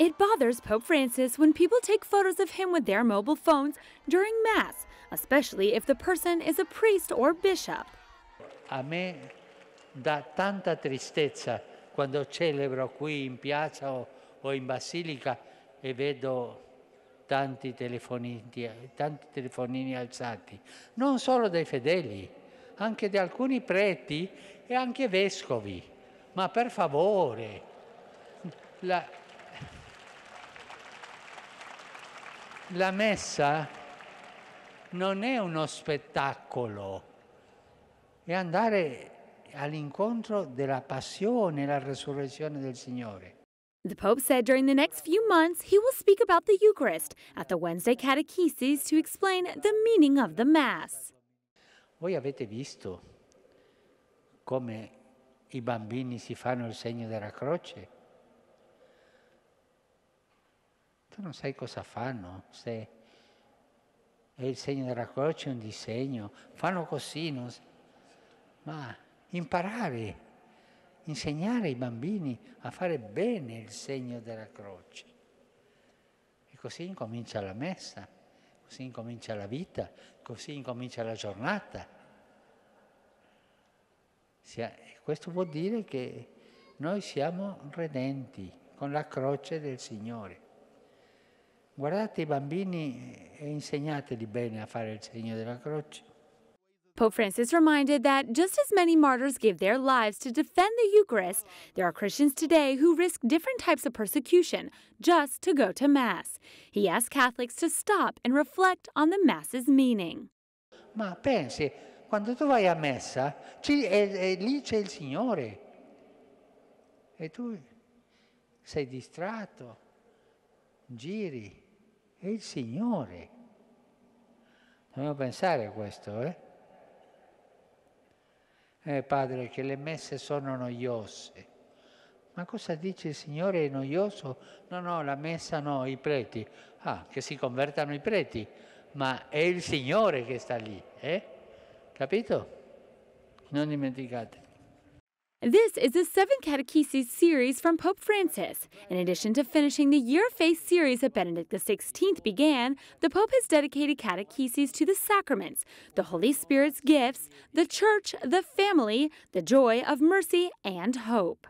It bothers Pope Francis when people take photos of him with their mobile phones during Mass, especially if the person is a priest or bishop. A me dà tanta tristezza quando celebro qui in piazza o, o in basilica e vedo tanti telefonini, tanti telefonini alzati, non solo dai fedeli, anche da alcuni preti e anche vescovi. Ma per favore, la, la messa non è uno spettacolo, è andare all'incontro della passione e la resurrezione del Signore. The Pope said during the next few months he will speak about the Eucharist at the Wednesday catechesis to explain the meaning of the Mass. Voi avete visto come i bambini si fanno il segno della croce? Tu non sai cosa fanno, se è il segno della croce è un disegno, fanno così, non... ma imparare, insegnare ai bambini a fare bene il segno della croce. E così incomincia la messa, così incomincia la vita, così incomincia la giornata. Questo vuol dire che noi siamo redenti con la croce del Signore. Guardate i bambini eh, e insegnateli bene a fare il segno della croce. Pope Francis reminded that just as many martyrs gave their lives to defend the Eucharist, there are Christians today who risk different types of persecution just to go to Mass. He asked Catholics to stop and reflect on the Mass's meaning. Ma pensi, quando tu vai a Messa, ci, è, lì c'è il Signore e tu sei distratto, giri è il Signore. Dobbiamo pensare a questo, eh? Eh, padre, che le messe sono noiose. Ma cosa dice il Signore è noioso? No, no, la messa no, i preti. Ah, che si convertano i preti, ma è il Signore che sta lì, eh? Capito? Non dimenticate. This is the seventh catechesis series from Pope Francis. In addition to finishing the Year of Faith series that Benedict XVI began, the Pope has dedicated catechesis to the sacraments, the Holy Spirit's gifts, the church, the family, the joy of mercy, and hope.